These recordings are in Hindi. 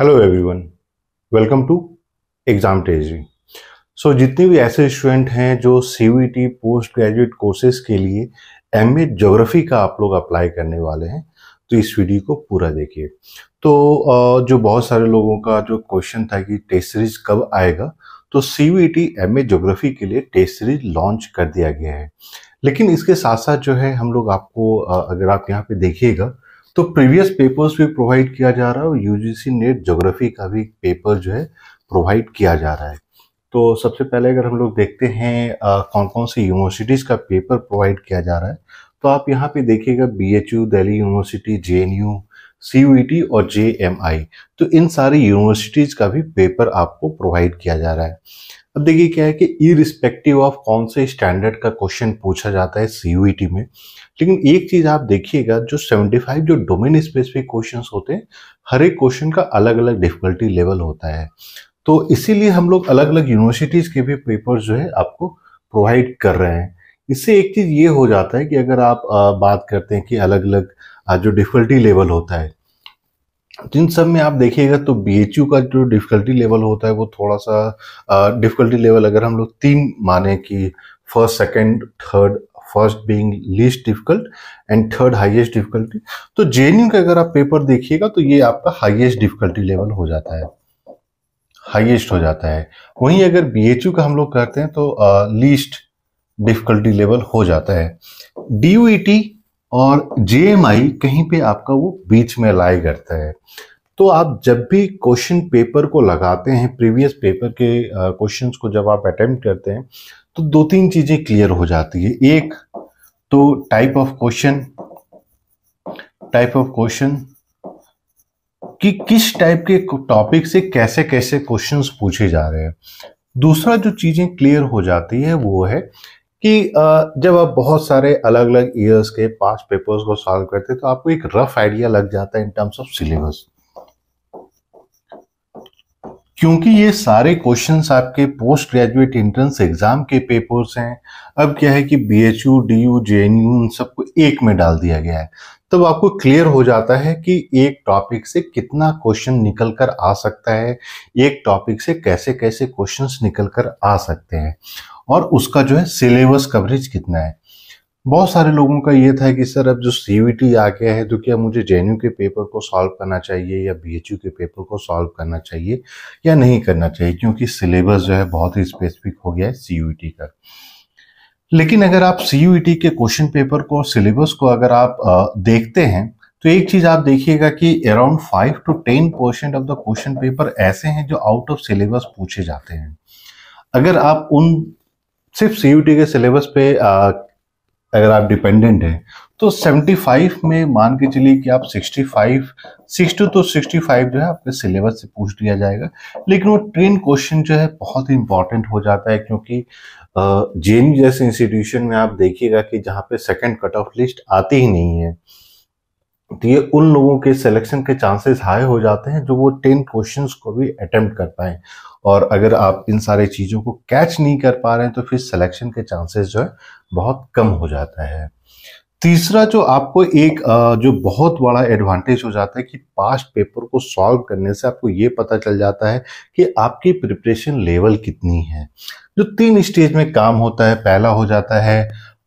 hello everyone welcome to exam टेजी सो जितने भी ऐसे स्टूडेंट हैं जो सी पोस्ट ग्रेजुएट कोर्सेज के लिए एम ए जोग्राफ़ी का आप लोग अप्लाई करने वाले हैं तो इस वीडियो को पूरा देखिए तो जो बहुत सारे लोगों का जो क्वेश्चन था कि टेस्ट सीरीज कब आएगा तो C V T M A geography के लिए टेस्ट सीरीज लॉन्च कर दिया गया है लेकिन इसके साथ साथ जो है हम लोग आपको अगर आप यहाँ पे देखिएगा तो प्रीवियस पेपर्स भी प्रोवाइड किया जा रहा है और यूजीसी नेट जोग्राफी का भी पेपर जो है प्रोवाइड किया जा रहा है तो सबसे पहले अगर हम लोग देखते हैं आ, कौन कौन सी यूनिवर्सिटीज़ का पेपर प्रोवाइड किया जा रहा है तो आप यहाँ पे देखिएगा B H U Delhi university J N U C U T और जे एम आई तो इन सारी यूनिवर्सिटीज़ का भी पेपर आपको प्रोवाइड किया जा रहा है अब देखिए क्या है कि इरिस्पेक्टिव ऑफ कौन से स्टैंडर्ड का क्वेश्चन पूछा जाता है सीयूईटी e में लेकिन एक चीज आप देखिएगा जो 75 जो डोमेन स्पेसिफिक क्वेश्चन होते हैं हर एक क्वेश्चन का अलग अलग डिफिकल्टी लेवल होता है तो इसीलिए हम लोग अलग अलग यूनिवर्सिटीज के भी पेपर जो है आपको प्रोवाइड कर रहे हैं इससे एक चीज ये हो जाता है कि अगर आप बात करते हैं कि अलग अलग जो डिफिकल्टी लेवल होता है जिन सब में आप देखिएगा तो बी का जो डिफ़िकल्टी लेवल होता है वो थोड़ा सा डिफ़िकल्टी लेवल अगर हम लोग तीन माने कि first second third first being least difficult and third highest difficulty तो जे का अगर आप पेपर देखिएगा तो ये आपका हाईएस्ट डिफिकल्टी लेवल हो जाता है हाईएस्ट हो जाता है वहीं अगर बी का हम लोग करते हैं तो लीस्ट डिफिकल्टी लेवल हो जाता है डी और जे कहीं पे आपका वो बीच में लाई करता है तो आप जब भी क्वेश्चन पेपर को लगाते हैं प्रीवियस पेपर के क्वेश्चन को जब आप अटेम्प्ट करते हैं तो दो तीन चीज़ें क्लियर हो जाती है एक तो type of question type of question कि किस टाइप के टॉपिक से कैसे कैसे क्वेश्चंस पूछे जा रहे हैं दूसरा जो चीज़ें क्लियर हो जाती है वो है कि जब आप बहुत सारे अलग अलग ईयर्स के पास पेपर्स को सॉल्व करते हैं तो आपको एक रफ आइडिया लग जाता है इन टर्म्स ऑफ सिलेबस क्योंकि ये सारे क्वेश्चंस आपके पोस्ट ग्रेजुएट एंट्रेंस एग्जाम के पेपर्स हैं अब क्या है कि B H U D U J N U उन सबको एक में डाल दिया गया है तब तो आपको क्लियर हो जाता है कि एक टॉपिक से कितना क्वेश्चन निकल कर आ सकता है एक टॉपिक से कैसे कैसे क्वेश्चंस निकल कर आ सकते हैं और उसका जो है सिलेबस कवरेज कितना है बहुत सारे लोगों का ये था कि सर अब जो सी आ गया है तो क्या मुझे जे के पेपर को सॉल्व करना चाहिए या बी के पेपर को सॉल्व करना चाहिए या नहीं करना चाहिए क्योंकि सिलेबस जो है बहुत ही स्पेसिफिक हो गया है सी का लेकिन अगर आप सी के क्वेश्चन पेपर को सिलेबस को अगर आप देखते हैं तो एक चीज आप देखिएगा कि around five to ten percent of the question paper ऐसे हैं जो आउट ऑफ सिलेबस पूछे जाते हैं अगर आप उन सिर्फ सी के सिलेबस पे आ, अगर आप डिपेंडेंट हैं तो 75 में मान के चलिए कि आप 65 60 तो 65 जो है आपके सिलेबस से पूछ लिया जाएगा लेकिन वो ट्रेन क्वेश्चन जो है बहुत ही इंपॉर्टेंट हो जाता है क्योंकि जे जैसे इंस्टीट्यूशन में आप देखिएगा कि जहाँ पे सेकंड कट ऑफ लिस्ट आती ही नहीं है तो ये उन लोगों के सिलेक्शन के चांसेस हाई हो जाते हैं जो वो टेन क्वेश्चंस को भी अटेम्प्ट कर पाए और अगर आप इन सारे चीज़ों को कैच नहीं कर पा रहे हैं तो फिर सिलेक्शन के चांसेस जो है बहुत कम हो जाता है तीसरा जो आपको एक जो बहुत बड़ा एडवांटेज हो जाता है कि पास्ट पेपर को सॉल्व करने से आपको ये पता चल जाता है कि आपकी प्रिपरेशन लेवल कितनी है जो तीन स्टेज में काम होता है पहला हो जाता है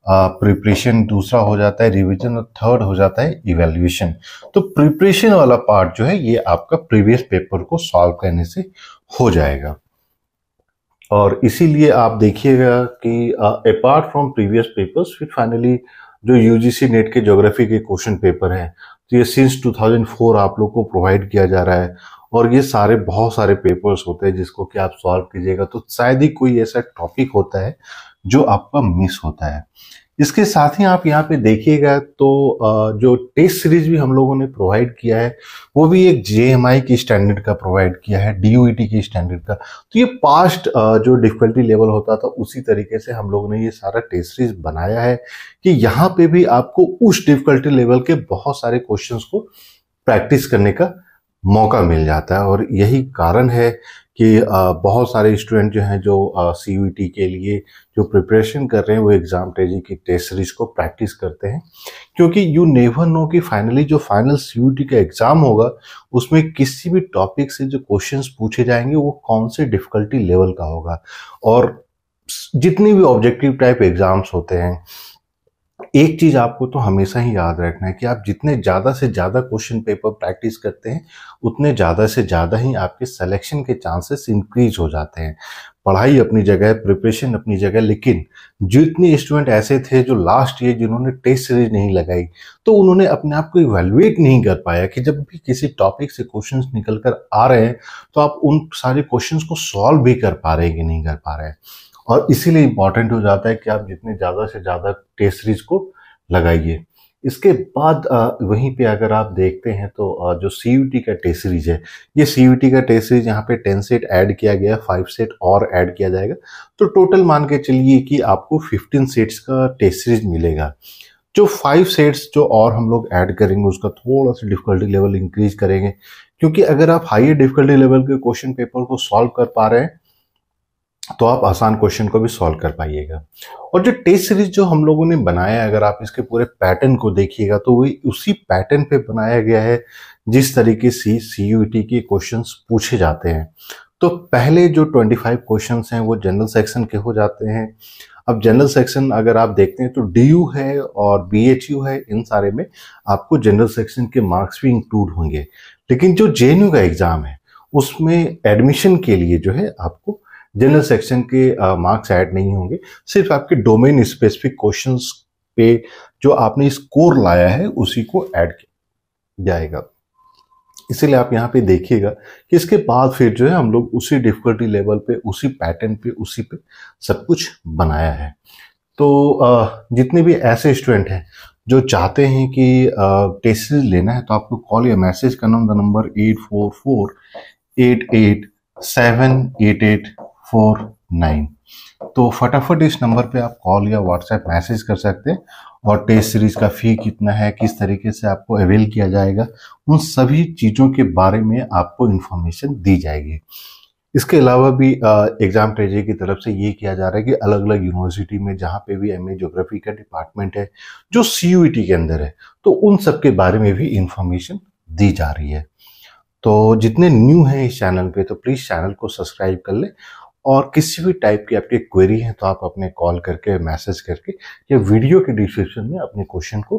प्रिपरेशन दूसरा हो जाता है रिवीजन और थर्ड हो जाता है इवेल्युएशन तो प्रिपरेशन वाला पार्ट जो है ये आपका प्रीवियस पेपर को सॉल्व करने से हो जाएगा और इसीलिए आप देखिएगा कि अपार्ट फ्रॉम प्रीवियस पेपर्स फिर फाइनली जो यूजीसी नेट के ज्योग्राफी के क्वेश्चन पेपर हैं तो ये सिंस 2004 आप लोग को प्रोवाइड किया जा रहा है और ये सारे बहुत सारे पेपर्स होते हैं जिसको कि आप सॉल्व कीजिएगा तो शायद ही कोई ऐसा टॉपिक होता है जो आपका मिस होता है इसके साथ ही आप यहाँ पे देखिएगा तो जो टेस्ट सीरीज भी हम लोगों ने प्रोवाइड किया है वो भी एक जे एम आई की स्टैंडर्ड का प्रोवाइड किया है डी टी e की स्टैंडर्ड का तो ये पास्ट जो डिफिकल्टी लेवल होता था उसी तरीके से हम लोगों ने ये सारा टेस्ट सीरीज बनाया है कि यहाँ पे भी आपको उस डिफिकल्टी लेवल के बहुत सारे क्वेश्चंस को प्रैक्टिस करने का मौका मिल जाता है और यही कारण है कि बहुत सारे स्टूडेंट जो हैं जो सी e के लिए जो प्रिपरेशन कर रहे हैं वो एग्ज़ाम टेजी की टेस्ट सीरीज को प्रैक्टिस करते हैं क्योंकि यू नेवर नो कि फाइनली जो फाइनल सी e का एग्ज़ाम होगा उसमें किसी भी टॉपिक से जो क्वेश्चंस पूछे जाएंगे वो कौन से डिफ़िकल्टी लेवल का होगा और जितने भी ऑब्जेक्टिव टाइप एग्ज़ाम्स होते हैं एक चीज़ आपको तो हमेशा ही याद रखना है कि आप जितने ज़्यादा से ज़्यादा क्वेश्चन पेपर प्रैक्टिस करते हैं उतने ज़्यादा से ज़्यादा ही आपके सिलेक्शन के चांसेस इंक्रीज हो जाते हैं पढ़ाई अपनी जगह प्रिपरेशन अपनी जगह लेकिन जितने स्टूडेंट ऐसे थे जो लास्ट ईयर जिन्होंने टेस्ट सीरीज नहीं लगाई तो उन्होंने अपने आप को इवेल्युएट नहीं कर पाया कि जब भी किसी टॉपिक से क्वेश्चंस निकल कर आ रहे हैं तो आप उन सारे क्वेश्चंस को सॉल्व भी कर पा रहे हैं कि नहीं कर पा रहे हैं और इसीलिए इम्पॉर्टेंट हो जाता है कि आप जितने ज़्यादा से ज़्यादा टेस्टरीज को लगाइए इसके बाद वहीं पे अगर आप देखते हैं तो जो सी का टेस्ट सीरीज है ये सी का टेस्ट सीरीज यहाँ पे टेन सेट ऐड किया गया फाइव सेट और ऐड किया जाएगा तो टोटल मान के चलिए कि आपको फिफ्टीन सेट्स का टेस्ट सीरीज मिलेगा जो फाइव सेट्स जो और हम लोग ऐड करेंगे उसका थोड़ा सा डिफिकल्टी लेवल इंक्रीज करेंगे क्योंकि अगर आप हाइयर डिफिकल्टी लेवल के क्वेश्चन पेपर को सॉल्व कर पा रहे हैं तो आप आसान क्वेश्चन को भी सॉल्व कर पाइएगा और जो टेस्ट सीरीज जो हम लोगों ने बनाया है अगर आप इसके पूरे पैटर्न को देखिएगा तो वही उसी पैटर्न पे बनाया गया है जिस तरीके से सी यू टी के क्वेश्चन पूछे जाते हैं तो पहले जो 25 क्वेश्चन हैं वो जनरल सेक्शन के हो जाते हैं अब जनरल सेक्शन अगर आप देखते हैं तो डी यू है और बी एच यू है इन सारे में आपको जनरल सेक्शन के मार्क्स भी इंक्लूड होंगे लेकिन जो जे का एग्ज़ाम है उसमें एडमिशन के लिए जो है आपको जनरल सेक्शन के मार्क्स ऐड नहीं होंगे सिर्फ आपके डोमेन स्पेसिफिक क्वेश्चन पे जो आपने स्कोर लाया है उसी को ऐड किया जाएगा इसीलिए आप यहाँ पे देखिएगा कि इसके बाद फिर जो है हम लोग उसी डिफिकल्टी लेवल पे उसी पैटर्न पे उसी पे सब कुछ बनाया है तो जितने भी ऐसे स्टूडेंट हैं जो चाहते हैं कि टेस्ट लेना है तो आपको कॉल या मैसेज करना the number eight four four eight eight seven eight eight four nine तो फटाफट इस नंबर पे आप कॉल या व्हाट्सएप मैसेज कर सकते हैं और टेस्ट सीरीज का फ़ी कितना है किस तरीके से आपको अवेल किया जाएगा उन सभी चीज़ों के बारे में आपको इन्फॉर्मेशन दी जाएगी इसके अलावा भी एग्ज़ाम ट्रेजरी की तरफ से ये किया जा रहा है कि अलग अलग यूनिवर्सिटी में जहाँ पे भी एम जोग्राफी का डिपार्टमेंट है जो सी e के अंदर है तो उन सब के बारे में भी इन्फॉर्मेशन दी जा रही है तो जितने न्यू हैं इस चैनल पे तो प्लीज़ चैनल को सब्सक्राइब कर ले और किसी भी टाइप की आपकी क्वेरी है तो आप अपने कॉल करके मैसेज करके या वीडियो के डिस्क्रिप्शन में अपने क्वेश्चन को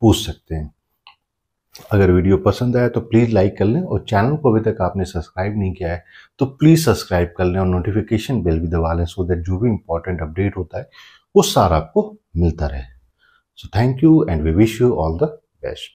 पूछ सकते हैं अगर वीडियो पसंद आया तो प्लीज़ लाइक कर लें और चैनल को अभी तक आपने सब्सक्राइब नहीं किया है तो प्लीज़ सब्सक्राइब कर लें और नोटिफिकेशन बेल भी दबा लें सो दैट जो भी इंपॉर्टेंट अपडेट होता है वो सारा आपको मिलता रहे so thank you and we wish you all the best